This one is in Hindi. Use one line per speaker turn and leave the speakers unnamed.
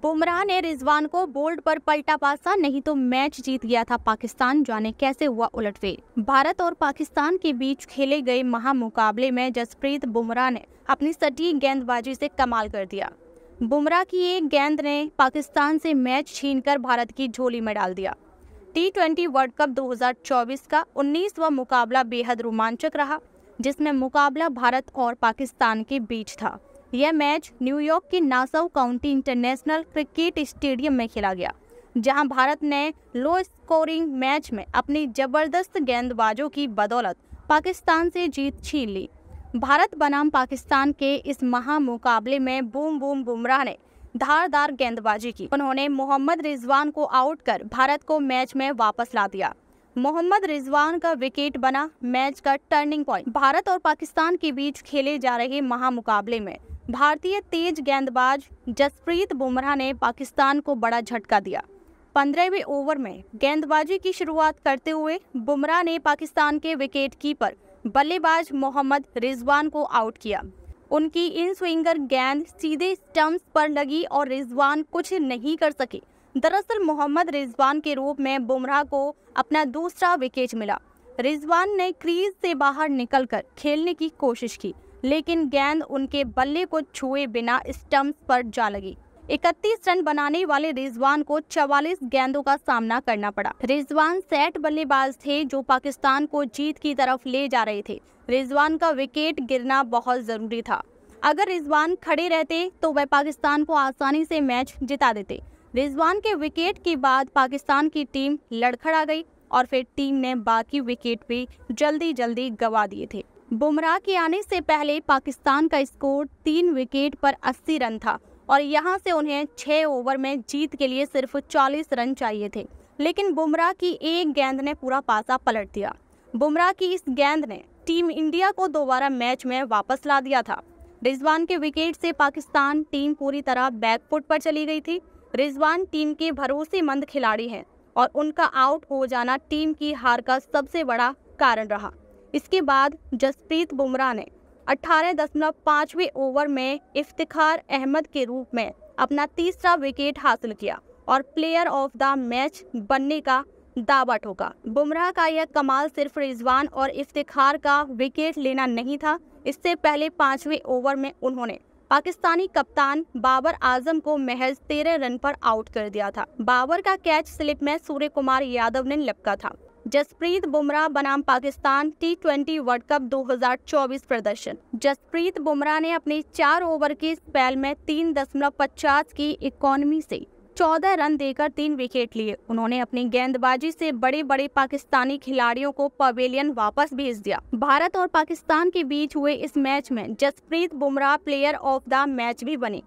बुमराह ने रिजवान को बोल्ड पर पलटा पासा नहीं तो मैच जीत गया था पाकिस्तान जाने कैसे हुआ उलटफेर भारत और पाकिस्तान के बीच खेले गए महा मुकाबले में जसप्रीत बुमराह ने अपनी सटीक गेंदबाजी से कमाल कर दिया बुमराह की एक गेंद ने पाकिस्तान से मैच छीनकर भारत की झोली में डाल दिया टी ट्वेंटी वर्ल्ड कप 2024 का 19वां मुकाबला बेहद रोमांचक रहा जिसमें मुकाबला भारत और पाकिस्तान के बीच था यह मैच न्यूयॉर्क की Nassau County International Cricket Stadium में खेला गया जहां भारत ने लो स्कोरिंग मैच में अपनी जबरदस्त गेंदबाजों की बदौलत पाकिस्तान से जीत छीन ली भारत बनाम पाकिस्तान के इस महा मुकाबले में बूम बूम बुमराह ने धारदार गेंदबाजी की उन्होंने मोहम्मद रिजवान को आउट कर भारत को मैच में वापस ला दिया मोहम्मद रिजवान का विकेट बना मैच का टर्निंग पॉइंट भारत और पाकिस्तान के बीच खेले जा रहे महामुकाबले में भारतीय तेज गेंदबाज जसप्रीत बुमराह ने पाकिस्तान को बड़ा झटका दिया पंद्रहवें ओवर में गेंदबाजी की शुरुआत करते हुए बुमराह ने पाकिस्तान के विकेट कीपर बल्लेबाज मोहम्मद रिजवान को आउट किया उनकी इन स्विंगर गेंद सीधे स्टम्प पर लगी और रिजवान कुछ नहीं कर सके दरअसल मोहम्मद रिजवान के रूप में बुमराह को अपना दूसरा विकेट मिला रिजवान ने क्रीज से बाहर निकलकर खेलने की कोशिश की लेकिन गेंद उनके बल्ले को छुए बिना स्टम्प्स पर जा लगी 31 रन बनाने वाले रिजवान को 44 गेंदों का सामना करना पड़ा रिजवान सेट बल्लेबाज थे जो पाकिस्तान को जीत की तरफ ले जा रहे थे रिजवान का विकेट गिरना बहुत जरूरी था अगर रिजवान खड़े रहते तो वह पाकिस्तान को आसानी से मैच जिता देते रिजवान के विकेट के बाद पाकिस्तान की टीम लड़खड़ा गई और फिर टीम ने बाकी विकेट भी जल्दी जल्दी गवा दिए थे बुमराह के आने से पहले पाकिस्तान का स्कोर तीन विकेट पर 80 रन था और यहां से उन्हें छः ओवर में जीत के लिए सिर्फ 40 रन चाहिए थे लेकिन बुमराह की एक गेंद ने पूरा पासा पलट दिया बुमराह की इस गेंद ने टीम इंडिया को दोबारा मैच में वापस ला दिया था रिजवान के विकेट से पाकिस्तान टीम पूरी तरह बैकफुट पर चली गई थी रिजवान टीम के भरोसेमंद खिलाड़ी हैं और उनका आउट हो जाना टीम की हार का सबसे बड़ा कारण रहा इसके बाद जसप्रीत बुमराह ने अठारह दशमलव ओवर में इफ्तिखार अहमद के रूप में अपना तीसरा विकेट हासिल किया और प्लेयर ऑफ द मैच बनने का दावा ठोका बुमराह का यह कमाल सिर्फ रिजवान और इफ्तिखार का विकेट लेना नहीं था इससे पहले पांचवें ओवर में उन्होंने पाकिस्तानी कप्तान बाबर आजम को महज तेरह रन पर आउट कर दिया था बाबर का कैच स्लिप में सूर्य कुमार यादव ने लपका था जसप्रीत बुमराह बनाम Pakistan T twenty World Cup 2024 प्रदर्शन जसप्रीत बुमराह ने अपने चार ओवर की स्पेल में तीन दशमलव पचास की इकोनॉमी से चौदह रन देकर तीन विकेट लिए उन्होंने अपनी गेंदबाजी से बड़े बड़े पाकिस्तानी खिलाड़ियों को पवेलियन वापस भेज दिया भारत और पाकिस्तान के बीच हुए इस मैच में Jasprit Bumrah player of the match भी बने